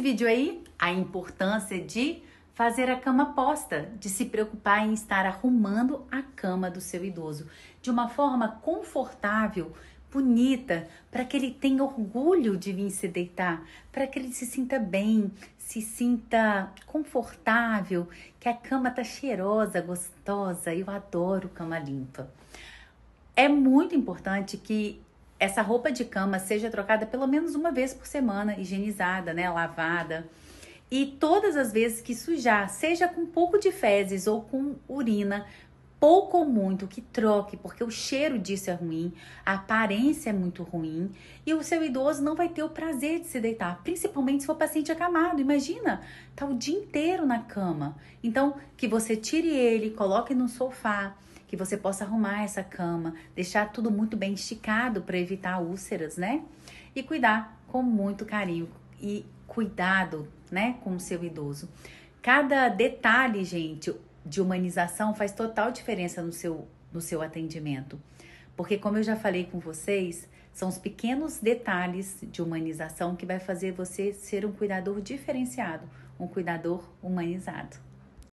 esse vídeo aí a importância de fazer a cama posta, de se preocupar em estar arrumando a cama do seu idoso de uma forma confortável, bonita, para que ele tenha orgulho de vir se deitar, para que ele se sinta bem, se sinta confortável, que a cama tá cheirosa, gostosa. Eu adoro cama limpa. É muito importante que essa roupa de cama seja trocada pelo menos uma vez por semana, higienizada, né, lavada. E todas as vezes que sujar, seja com um pouco de fezes ou com urina, pouco ou muito, que troque, porque o cheiro disso é ruim, a aparência é muito ruim e o seu idoso não vai ter o prazer de se deitar, principalmente se for paciente acamado. Imagina, tá o dia inteiro na cama. Então, que você tire ele, coloque no sofá, que você possa arrumar essa cama, deixar tudo muito bem esticado para evitar úlceras, né? E cuidar com muito carinho e cuidado, né, com o seu idoso. Cada detalhe, gente, de humanização faz total diferença no seu no seu atendimento. Porque como eu já falei com vocês, são os pequenos detalhes de humanização que vai fazer você ser um cuidador diferenciado, um cuidador humanizado.